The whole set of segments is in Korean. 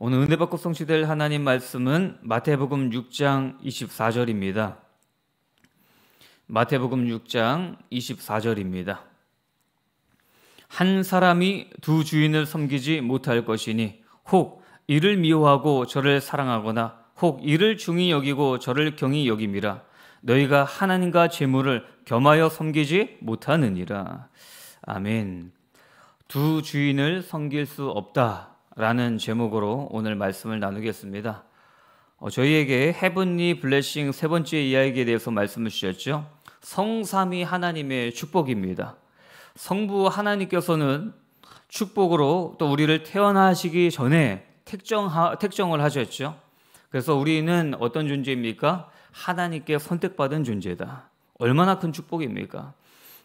오늘 은혜 받고 성취될 하나님 말씀은 마태복음 6장 24절입니다. 마태복음 6장 24절입니다. 한 사람이 두 주인을 섬기지 못할 것이니 혹 이를 미워하고 저를 사랑하거나 혹 이를 중히 여기고 저를 경히 여김이라 너희가 하나님과 재물을 겸하여 섬기지 못하느니라. 아멘. 두 주인을 섬길 수 없다. 라는 제목으로 오늘 말씀을 나누겠습니다. 어, 저희에게 헤븐리 블레싱 세 번째 이야기에 대해서 말씀을 주셨죠. 성삼위 하나님의 축복입니다. 성부 하나님께서는 축복으로 또 우리를 태어나시기 전에 택정하, 택정을 하셨죠. 그래서 우리는 어떤 존재입니까? 하나님께 선택받은 존재다. 얼마나 큰 축복입니까?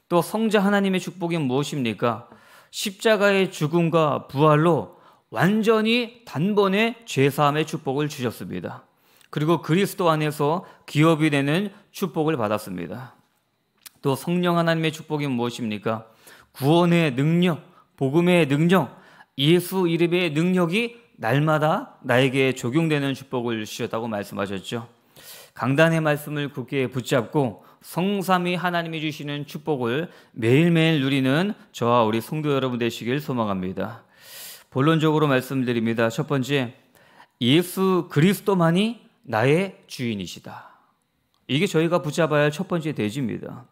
또 성자 하나님의 축복이 무엇입니까? 십자가의 죽음과 부활로 완전히 단번에 죄사함의 축복을 주셨습니다. 그리고 그리스도 안에서 기업이 되는 축복을 받았습니다. 또 성령 하나님의 축복이 무엇입니까? 구원의 능력, 복음의 능력, 예수 이름의 능력이 날마다 나에게 적용되는 축복을 주셨다고 말씀하셨죠. 강단의 말씀을 굳게 붙잡고 성삼위 하나님이 주시는 축복을 매일매일 누리는 저와 우리 성도 여러분 되시길 소망합니다. 본론적으로 말씀드립니다. 첫 번째, 예수 그리스도만이 나의 주인이시다. 이게 저희가 붙잡아야 할 첫 번째 대지입니다.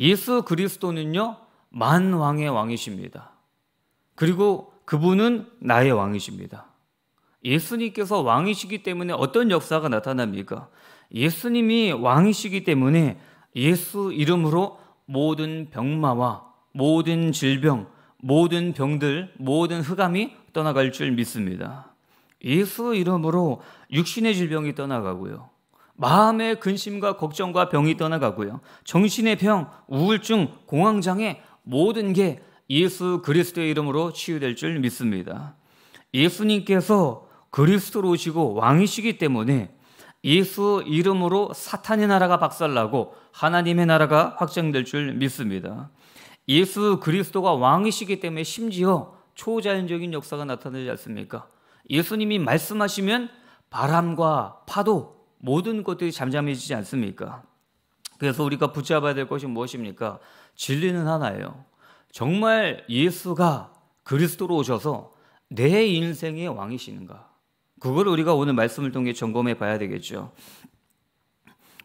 예수 그리스도는요, 만왕의 왕이십니다. 그리고 그분은 나의 왕이십니다. 예수님께서 왕이시기 때문에 어떤 역사가 나타납니까? 예수님이 왕이시기 때문에 예수 이름으로 모든 병마와 모든 질병, 모든 병들, 모든 흑암이 떠나갈 줄 믿습니다. 예수 이름으로 육신의 질병이 떠나가고요. 마음의 근심과 걱정과 병이 떠나가고요. 정신의 병, 우울증, 공황장애 모든 게 예수 그리스도의 이름으로 치유될 줄 믿습니다. 예수님께서 그리스도로 오시고 왕이시기 때문에 예수 이름으로 사탄의 나라가 박살나고 하나님의 나라가 확장될 줄 믿습니다. 예수 그리스도가 왕이시기 때문에 심지어 초자연적인 역사가 나타나지 않습니까? 예수님이 말씀하시면 바람과 파도 모든 것들이 잠잠해지지 않습니까? 그래서 우리가 붙잡아야 될 것이 무엇입니까? 진리는 하나예요. 정말 예수가 그리스도로 오셔서 내 인생의 왕이시는가? 그걸 우리가 오늘 말씀을 통해 점검해 봐야 되겠죠.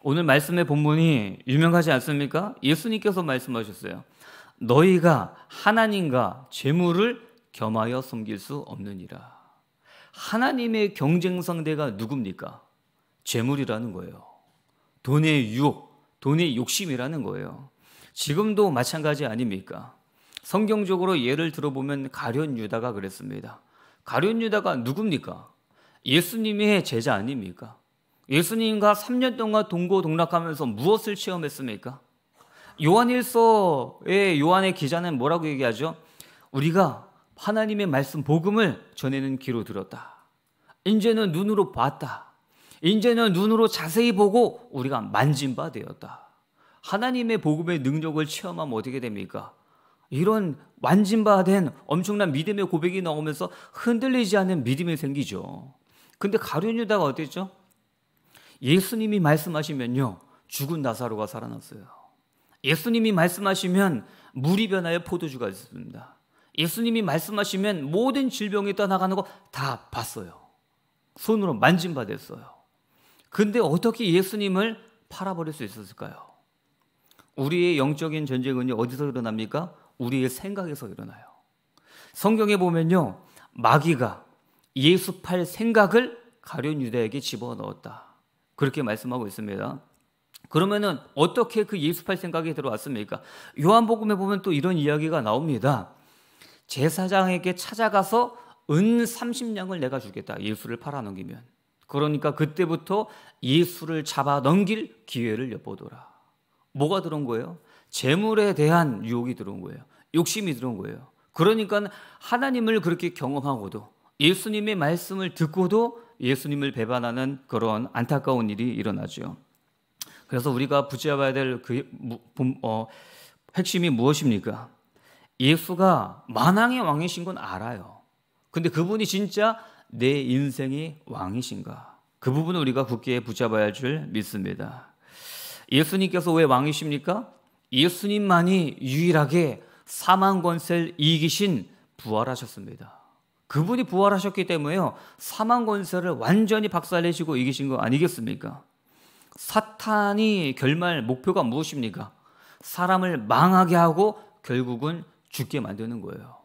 오늘 말씀의 본문이 유명하지 않습니까? 예수님께서 말씀하셨어요. 너희가 하나님과 재물을 겸하여 섬길 수 없느니라. 하나님의 경쟁 상대가 누굽니까? 재물이라는 거예요. 돈의 유혹, 돈의 욕심이라는 거예요. 지금도 마찬가지 아닙니까? 성경적으로 예를 들어보면 가룟 유다가 그랬습니다. 가룟 유다가 누굽니까? 예수님의 제자 아닙니까? 예수님과 3년 동안 동고동락하면서 무엇을 체험했습니까? 요한일서의 요한의 기자는 뭐라고 얘기하죠? 우리가 하나님의 말씀 복음을 전에는 귀로 들었다. 이제는 눈으로 봤다. 이제는 눈으로 자세히 보고 우리가 만진 바 되었다. 하나님의 복음의 능력을 체험하면 어떻게 됩니까? 이런 만진 바된 엄청난 믿음의 고백이 나오면서 흔들리지 않는 믿음이 생기죠. 근데 가룟 유다가 어땠죠? 예수님이 말씀하시면요. 죽은 나사로가 살아났어요. 예수님이 말씀하시면 물이 변하여 포도주가 있습니다. 예수님이 말씀하시면 모든 질병이 떠나가는 거 다 봤어요. 손으로 만진 바 됐어요. 근데 어떻게 예수님을 팔아버릴 수 있었을까요? 우리의 영적인 전쟁은 어디서 일어납니까? 우리의 생각에서 일어나요. 성경에 보면요. 마귀가 예수 팔 생각을 가룟 유다에게 집어넣었다. 그렇게 말씀하고 있습니다. 그러면은 어떻게 그 예습할 생각이 들어왔습니까? 요한복음에 보면 또 이런 이야기가 나옵니다. 제사장에게 찾아가서 은 30냥을 내가 주겠다. 예수를 팔아넘기면. 그러니까 그때부터 예수를 잡아 넘길 기회를 엿보더라. 뭐가 들어온 거예요? 재물에 대한 유혹이 들어온 거예요. 욕심이 들어온 거예요. 그러니까 하나님을 그렇게 경험하고도 예수님의 말씀을 듣고도 예수님을 배반하는 그런 안타까운 일이 일어나죠. 그래서 우리가 붙잡아야 될그 어, 핵심이 무엇입니까? 예수가 만왕의 왕이신 건 알아요. 근데 그분이 진짜 내인생의 왕이신가? 그 부분을 우리가 굳게 붙잡아야 할 줄 믿습니다. 예수님께서 왜 왕이십니까? 예수님만이 유일하게 사망 권세를 이기신 부활하셨습니다. 그분이 부활하셨기 때문에요. 사망 권세를 완전히 박살내시고 이기신 거 아니겠습니까? 사탄이 결말 목표가 무엇입니까? 사람을 망하게 하고 결국은 죽게 만드는 거예요.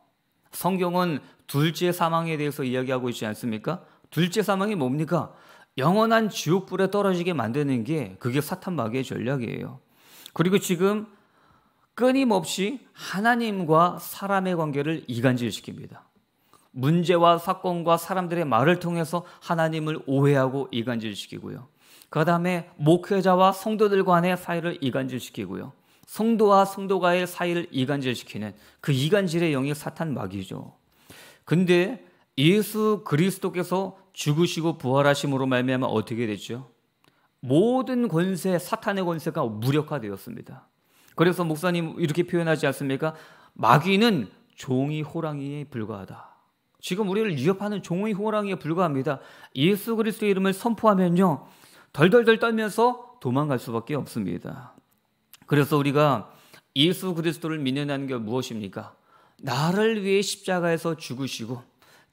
성경은 둘째 사망에 대해서 이야기하고 있지 않습니까? 둘째 사망이 뭡니까? 영원한 지옥불에 떨어지게 만드는 게 그게 사탄 마귀의 전략이에요. 그리고 지금 끊임없이 하나님과 사람의 관계를 이간질시킵니다. 문제와 사건과 사람들의 말을 통해서 하나님을 오해하고 이간질시키고요. 그 다음에 목회자와 성도들 간의 사이를 이간질시키고요. 성도와 성도가의 사이를 이간질시키는 그 이간질의 영이 사탄 마귀죠. 근데 예수 그리스도께서 죽으시고 부활하심으로 말미암아 어떻게 됐죠? 모든 권세, 사탄의 권세가 무력화되었습니다. 그래서 목사님 이렇게 표현하지 않습니까? 마귀는 종이 호랑이에 불과하다. 지금 우리를 위협하는 종이 호랑이에 불과합니다. 예수 그리스도의 이름을 선포하면요. 덜덜덜 떨면서 도망갈 수밖에 없습니다. 그래서 우리가 예수 그리스도를 믿는다는 게 무엇입니까? 나를 위해 십자가에서 죽으시고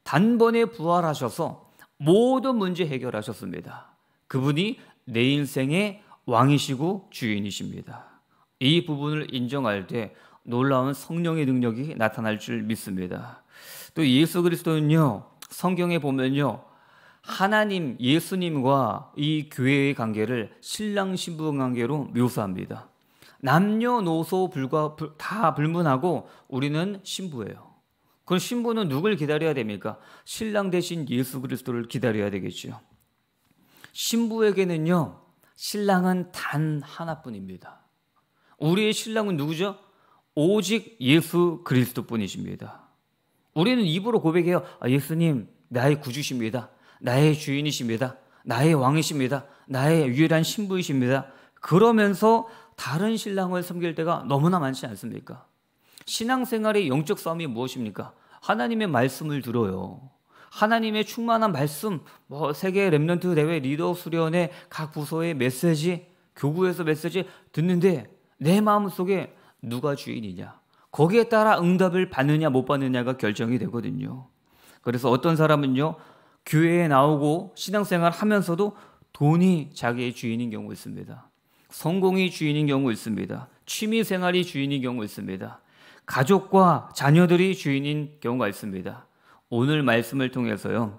단번에 부활하셔서 모든 문제 해결하셨습니다. 그분이 내 인생의 왕이시고 주인이십니다. 이 부분을 인정할 때 놀라운 성령의 능력이 나타날 줄 믿습니다. 또 예수 그리스도는요, 성경에 보면요, 하나님 예수님과 이 교회의 관계를 신랑 신부 관계로 묘사합니다. 남녀노소 불과 다 불문하고 우리는 신부예요. 그럼 신부는 누굴 기다려야 됩니까? 신랑 대신 예수 그리스도를 기다려야 되겠죠. 신부에게는요. 신랑은 단 하나뿐입니다. 우리의 신랑은 누구죠? 오직 예수 그리스도뿐이십니다. 우리는 입으로 고백해요. 아, 예수님 나의 구주십니다. 나의 주인이십니다. 나의 왕이십니다. 나의 유일한 신부이십니다. 그러면서 다른 신랑을 섬길 때가 너무나 많지 않습니까? 신앙생활의 영적 싸움이 무엇입니까? 하나님의 말씀을 들어요. 하나님의 충만한 말씀, 뭐 세계 랩런트 대회 리더 수련회 각 부서의 메시지, 교구에서 메시지 듣는데 내 마음속에 누가 주인이냐? 거기에 따라 응답을 받느냐 못 받느냐가 결정이 되거든요. 그래서 어떤 사람은요, 교회에 나오고 신앙생활 하면서도 돈이 자기의 주인인 경우 있습니다. 성공이 주인인 경우 있습니다. 취미 생활이 주인인 경우 있습니다. 가족과 자녀들이 주인인 경우가 있습니다. 오늘 말씀을 통해서요.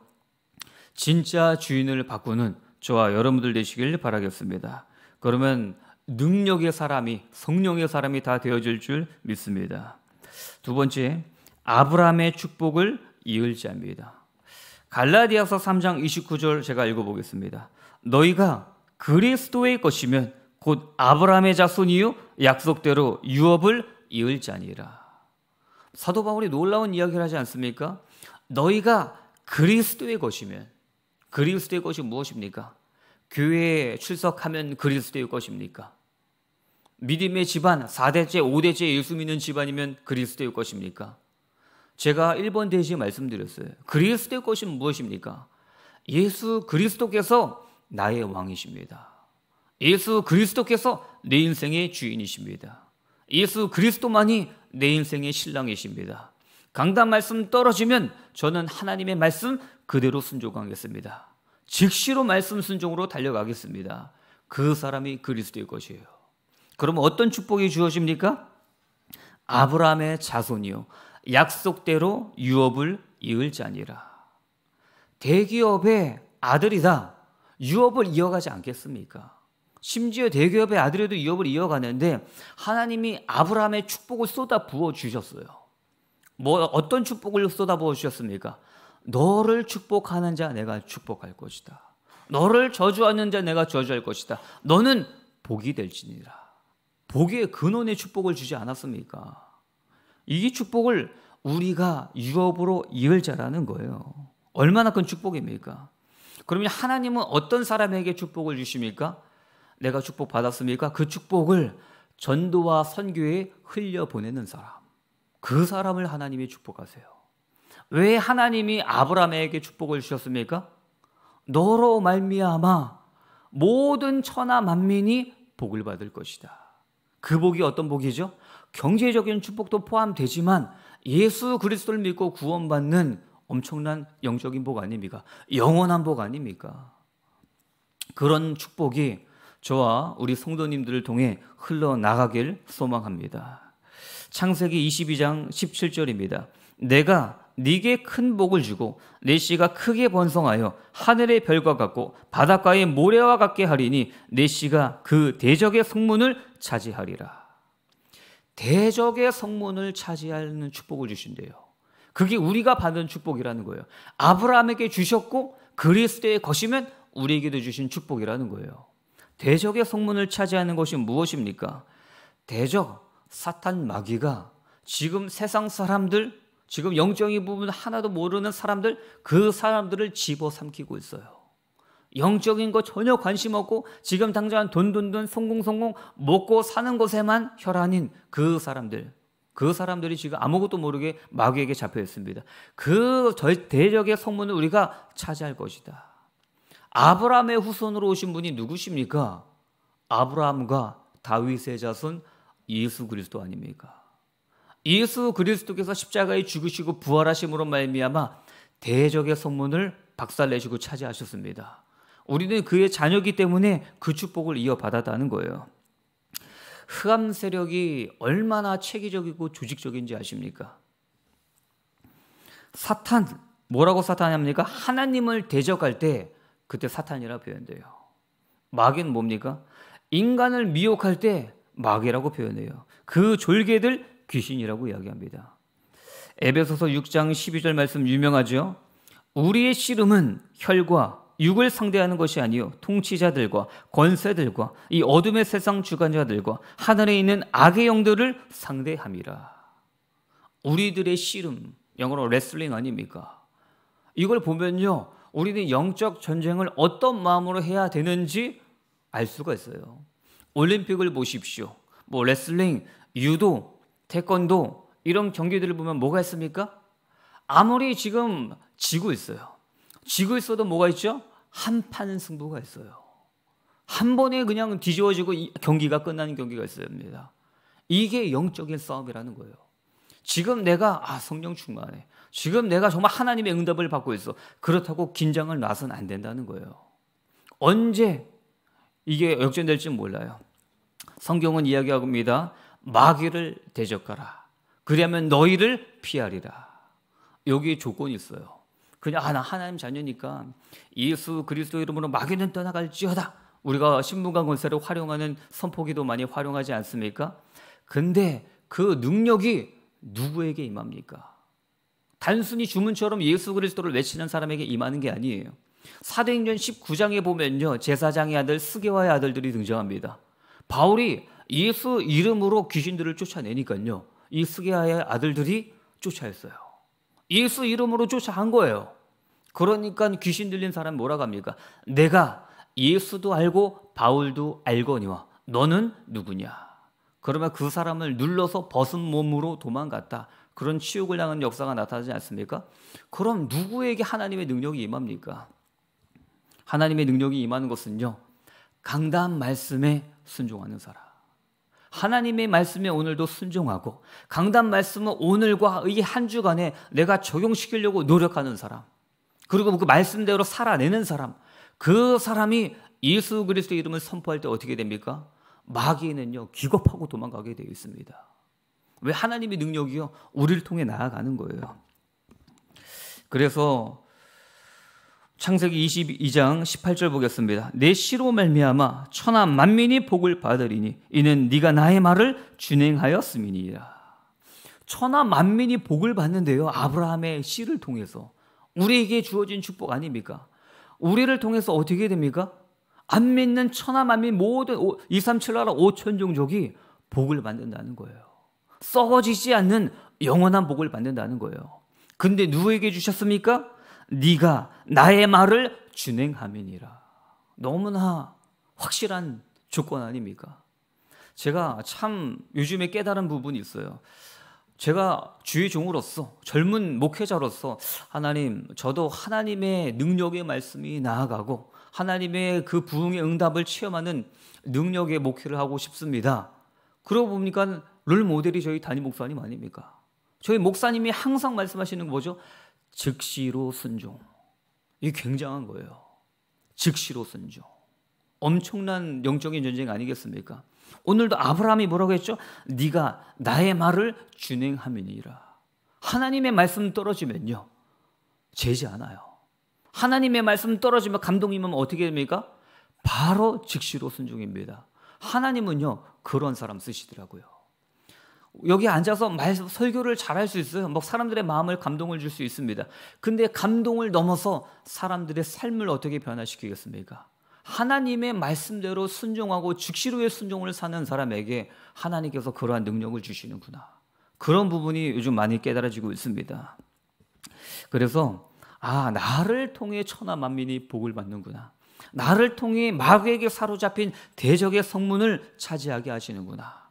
진짜 주인을 바꾸는 저와 여러분들 되시길 바라겠습니다. 그러면 능력의 사람이 성령의 사람이 다 되어질 줄 믿습니다. 두 번째, 아브라함의 축복을 이을 자입니다. 갈라디아서 3장 29절 제가 읽어보겠습니다. 너희가 그리스도의 것이면 곧 아브라함의 자손이요 약속대로 유업을 이을 자니라. 사도 바울이 놀라운 이야기를 하지 않습니까? 너희가 그리스도의 것이면 그리스도의 것이 무엇입니까? 교회에 출석하면 그리스도의 것입니까? 믿음의 집안 4대째, 5대째 예수 믿는 집안이면 그리스도의 것입니까? 제가 1번 대시 말씀드렸어요. 그리스도의 것이 무엇입니까? 예수 그리스도께서 나의 왕이십니다. 예수 그리스도께서 내 인생의 주인이십니다. 예수 그리스도만이 내 인생의 신랑이십니다. 강단 말씀 떨어지면 저는 하나님의 말씀 그대로 순종하겠습니다. 즉시로 말씀 순종으로 달려가겠습니다. 그 사람이 그리스도의 것이에요. 그럼 어떤 축복이 주어집니까? 아브라함의 자손이요. 약속대로 유업을 이을자아니라 대기업의 아들이다. 유업을 이어가지 않겠습니까? 심지어 대기업의 아들에도 유업을 이어가는데 하나님이 아브라함의 축복을 쏟아 부어 주셨어요. 뭐 어떤 축복을 쏟아 부어 주셨습니까? 너를 축복하는 자 내가 축복할 것이다. 너를 저주하는 자 내가 저주할 것이다. 너는 복이 될지니라. 복의 근원의 축복을 주지 않았습니까? 이게 축복을 우리가 유업으로 이을 자라는 거예요. 얼마나 큰 축복입니까? 그러면 하나님은 어떤 사람에게 축복을 주십니까? 내가 축복 받았습니까? 그 축복을 전도와 선교에 흘려 보내는 사람. 그 사람을 하나님이 축복하세요. 왜 하나님이 아브라함에게 축복을 주셨습니까? 너로 말미암아 모든 천하 만민이 복을 받을 것이다. 그 복이 어떤 복이죠? 경제적인 축복도 포함되지만 예수 그리스도를 믿고 구원받는 엄청난 영적인 복 아닙니까? 영원한 복 아닙니까? 그런 축복이 저와 우리 성도님들을 통해 흘러나가길 소망합니다. 창세기 22장 17절입니다. 내가 네게 큰 복을 주고 내 씨가 크게 번성하여 하늘의 별과 같고 바닷가의 모래와 같게 하리니 내 씨가 그 대적의 성문을 차지하리라. 대적의 성문을 차지하는 축복을 주신대요. 그게 우리가 받은 축복이라는 거예요. 아브라함에게 주셨고 그리스도의 것이면 우리에게도 주신 축복이라는 거예요. 대적의 성문을 차지하는 것이 무엇입니까? 대적 사탄 마귀가 지금 세상 사람들 지금 영적인 부분 하나도 모르는 사람들 그 사람들을 집어삼키고 있어요. 영적인 거 전혀 관심 없고 지금 당장 돈 돈 돈 성공성공 먹고 사는 것에만 혈안인 그 사람들 그 사람들이 지금 아무것도 모르게 마귀에게 잡혀 있습니다. 그 대적의 성문을 우리가 차지할 것이다. 아브라함의 후손으로 오신 분이 누구십니까? 아브라함과 다윗의 자손 예수 그리스도 아닙니까? 예수 그리스도께서 십자가에 죽으시고 부활하심으로 말미암아 대적의 성문을 박살내시고 차지하셨습니다. 우리는 그의 자녀기 때문에 그 축복을 이어받았다는 거예요. 흑암 세력이 얼마나 체계적이고 조직적인지 아십니까? 사탄 뭐라고 사탄이 합니까? 하나님을 대적할 때 그때 사탄이라 표현돼요. 마귀는 뭡니까? 인간을 미혹할 때 마귀라고 표현해요. 그 졸개들 귀신이라고 이야기합니다. 에베소서 6장 12절 말씀 유명하죠. 우리의 씨름은 혈과 육을 상대하는 것이 아니요 통치자들과 권세들과 이 어둠의 세상 주관자들과 하늘에 있는 악의 영들을 상대함이라. 우리들의 씨름, 영어로 레슬링 아닙니까? 이걸 보면요. 우리는 영적 전쟁을 어떤 마음으로 해야 되는지 알 수가 있어요. 올림픽을 보십시오. 뭐 레슬링, 유도 태권도 이런 경기들을 보면 뭐가 있습니까? 아무리 지금 지고 있어요. 지고 있어도 뭐가 있죠? 한 판 승부가 있어요. 한 번에 그냥 뒤집어지고 경기가 끝나는 경기가 있습니다. 이게 영적인 싸움이라는 거예요. 지금 내가 아 성령 충만해. 지금 내가 정말 하나님의 응답을 받고 있어. 그렇다고 긴장을 놔선 안 된다는 거예요. 언제 이게 역전될지 몰라요. 성경은 이야기합니다. 마귀를 대적하라. 그리하면 너희를 피하리라. 여기 조건이 있어요. 그냥 아, 나 하나님 자녀니까 예수 그리스도 이름으로 마귀는 떠나갈지어다. 우리가 신문관 권세를 활용하는 선포기도 많이 활용하지 않습니까? 근데 그 능력이 누구에게 임합니까? 단순히 주문처럼 예수 그리스도를 외치는 사람에게 임하는 게 아니에요. 사도행전 19장에 보면요. 제사장의 아들 스게와의 아들들이 등장합니다. 바울이 예수 이름으로 귀신들을 쫓아내니까요. 이 스게아의 아들들이 쫓아했어요. 예수 이름으로 쫓아한 거예요. 그러니까 귀신 들린 사람 뭐라고 합니까? 내가 예수도 알고 바울도 알거니와 너는 누구냐? 그러면 그 사람을 눌러서 벗은 몸으로 도망갔다. 그런 치욕을 당한 역사가 나타나지 않습니까? 그럼 누구에게 하나님의 능력이 임합니까? 하나님의 능력이 임하는 것은요. 강단 말씀에 순종하는 사람. 하나님의 말씀에 오늘도 순종하고 강단 말씀은 오늘과 이 한 주간에 내가 적용시키려고 노력하는 사람 그리고 그 말씀대로 살아내는 사람 그 사람이 예수 그리스도 이름을 선포할 때 어떻게 됩니까? 마귀는요 기겁하고 도망가게 되어 있습니다. 왜 하나님의 능력이요 우리를 통해 나아가는 거예요. 그래서 창세기 22장 18절 보겠습니다. 내 시로 말미암아 천하 만민이 복을 받으리니 이는 네가 나의 말을 준행하였음이니라. 천하 만민이 복을 받는데요. 아브라함의 씨를 통해서 우리에게 주어진 축복 아닙니까? 우리를 통해서 어떻게 됩니까? 안 믿는 천하 만민 모든 2, 3, 7나라 5천 종족이 복을 받는다는 거예요. 썩어지지 않는 영원한 복을 받는다는 거예요. 근데 누구에게 주셨습니까? 네가 나의 말을 진행함이니라 너무나 확실한 조건 아닙니까? 제가 참 요즘에 깨달은 부분이 있어요. 제가 주의 종으로서 젊은 목회자로서 하나님 저도 하나님의 능력의 말씀이 나아가고 하나님의 그 부흥의 응답을 체험하는 능력의 목회를 하고 싶습니다. 그러고 보니까 롤 모델이 저희 담임 목사님 아닙니까? 저희 목사님이 항상 말씀하시는 거죠. 즉시로 순종. 이게 굉장한 거예요. 즉시로 순종. 엄청난 영적인 전쟁 아니겠습니까? 오늘도 아브라함이 뭐라고 했죠? 네가 나의 말을 준행함이니라 하나님의 말씀 떨어지면요. 죄지 않아요. 하나님의 말씀 떨어지면 감동이면 어떻게 됩니까? 바로 즉시로 순종입니다. 하나님은요. 그런 사람 쓰시더라고요. 여기 앉아서 말 설교를 잘할 수 있어요. 뭐 사람들의 마음을 감동을 줄 수 있습니다. 근데 감동을 넘어서 사람들의 삶을 어떻게 변화시키겠습니까? 하나님의 말씀대로 순종하고 즉시로의 순종을 사는 사람에게 하나님께서 그러한 능력을 주시는구나. 그런 부분이 요즘 많이 깨달아지고 있습니다. 그래서 아 나를 통해 천하 만민이 복을 받는구나. 나를 통해 마귀에게 사로잡힌 대적의 성문을 차지하게 하시는구나.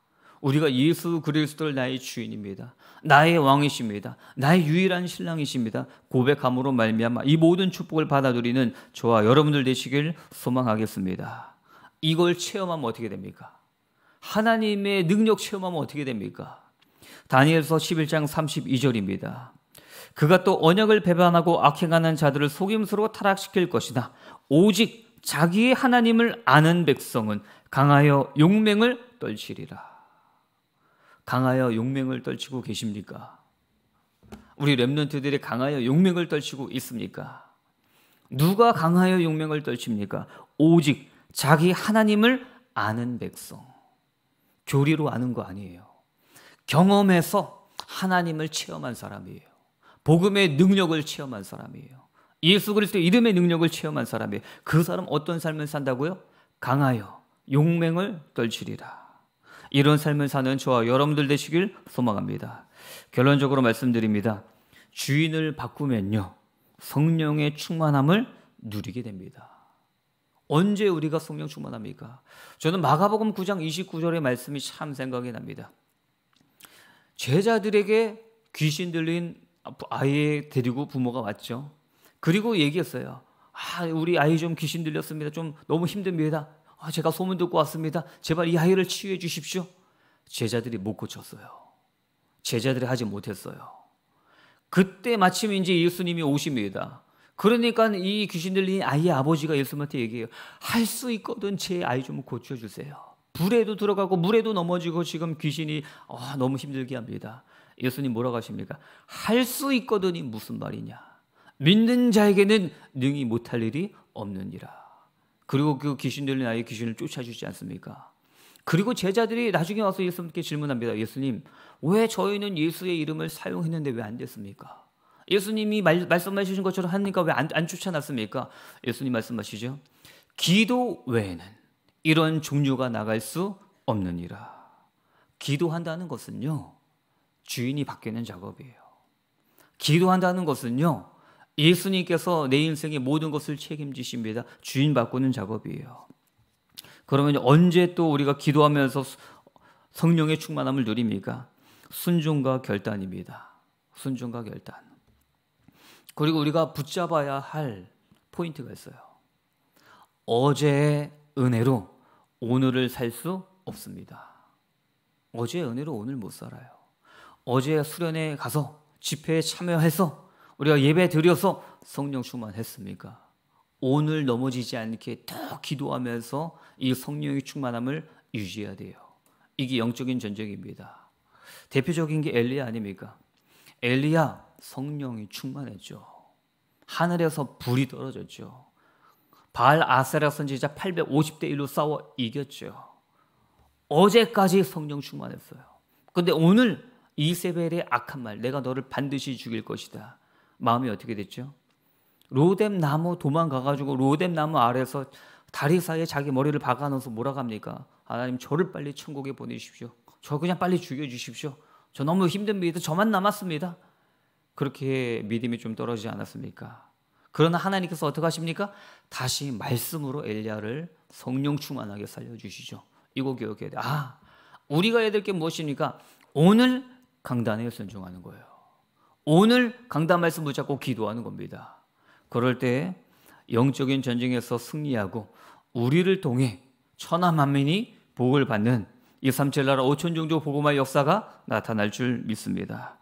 우리가 예수 그리스도를 나의 주인입니다. 나의 왕이십니다. 나의 유일한 신랑이십니다. 고백함으로 말미암아 이 모든 축복을 받아들이는 저와 여러분들 되시길 소망하겠습니다. 이걸 체험하면 어떻게 됩니까? 하나님의 능력 체험하면 어떻게 됩니까? 다니엘서 11장 32절입니다. 그가 또 언약을 배반하고 악행하는 자들을 속임수로 타락시킬 것이다. 오직 자기의 하나님을 아는 백성은 강하여 용맹을 떨치리라. 강하여 용맹을 떨치고 계십니까? 우리 랩런트들이 강하여 용맹을 떨치고 있습니까? 누가 강하여 용맹을 떨칩니까? 오직 자기 하나님을 아는 백성. 교리로 아는 거 아니에요. 경험해서 하나님을 체험한 사람이에요. 복음의 능력을 체험한 사람이에요. 예수 그리스도 이름의 능력을 체험한 사람이에요. 그 사람 어떤 삶을 산다고요? 강하여 용맹을 떨치리라. 이런 삶을 사는 저와 여러분들 되시길 소망합니다. 결론적으로 말씀드립니다. 주인을 바꾸면요. 성령의 충만함을 누리게 됩니다. 언제 우리가 성령 충만합니까? 저는 마가복음 9장 29절의 말씀이 참 생각이 납니다. 제자들에게 귀신 들린 아이 데리고 부모가 왔죠. 그리고 얘기했어요. 아, 우리 아이 좀 귀신 들렸습니다. 좀 너무 힘듭니다. 아, 제가 소문 듣고 왔습니다. 제발 이 아이를 치유해 주십시오. 제자들이 못 고쳤어요. 제자들이 하지 못했어요. 그때 마침 이제 예수님이 오십니다. 그러니까 이 귀신 들린 아이의 아버지가 예수님한테 얘기해요. 할 수 있거든 제 아이 좀 고쳐주세요. 불에도 들어가고 물에도 넘어지고 지금 귀신이 어, 너무 힘들게 합니다. 예수님 뭐라고 하십니까? 할 수 있거든이 무슨 말이냐? 믿는 자에게는 능히 못할 일이 없느니라. 그리고 그 귀신 들린 아이 귀신을 쫓아주지 않습니까? 그리고 제자들이 나중에 와서 예수님께 질문합니다. 예수님, 왜 저희는 예수의 이름을 사용했는데 왜 안 됐습니까? 예수님이 말, 말씀해 신 것처럼 하니까 왜안안 쫓아났습니까? 예수님 말씀하시죠. 기도 외에는 이런 종류가 나갈 수 없느니라. 기도한다는 것은요. 주인이 바뀌는 작업이에요. 기도한다는 것은요. 예수님께서 내 인생의 모든 것을 책임지십니다. 주인 바꾸는 작업이에요. 그러면 언제 또 우리가 기도하면서 성령의 충만함을 누립니까? 순종과 결단입니다. 순종과 결단. 그리고 우리가 붙잡아야 할 포인트가 있어요. 어제의 은혜로 오늘을 살 수 없습니다. 어제의 은혜로 오늘 못 살아요. 어제 수련에 회 가서 집회에 참여해서 우리가 예배 드려서 성령 충만했습니까? 오늘 넘어지지 않게 더 기도하면서 이 성령의 충만함을 유지해야 돼요. 이게 영적인 전쟁입니다. 대표적인 게 엘리야 아닙니까? 엘리야 성령이 충만했죠. 하늘에서 불이 떨어졌죠. 바 아세라 선지자 850대 1로 싸워 이겼죠. 어제까지 성령 충만했어요. 근데 오늘 이세벨의 악한 말, 내가 너를 반드시 죽일 것이다. 마음이 어떻게 됐죠? 로뎀 나무 도망가가지고 로뎀 나무 아래서 다리 사이에 자기 머리를 박아넣어서 뭐라 합니까? 하나님 저를 빨리 천국에 보내십시오. 저 그냥 빨리 죽여주십시오. 저 너무 힘듭니다. 저만 남았습니다. 그렇게 믿음이 좀 떨어지지 않았습니까? 그러나 하나님께서 어떻게 하십니까? 다시 말씀으로 엘리야를 성령 충만하게 살려주시죠. 이거 기억해야 돼. 아, 우리가 해야 될 게 무엇입니까? 오늘 강단에 순종하는 거예요. 오늘 강단 말씀 을잡고 기도하는 겁니다. 그럴 때 영적인 전쟁에서 승리하고 우리를 통해 천하 만민이 복을 받는 이 삼칠나라 오천 종족 복음화 역사가 나타날 줄 믿습니다.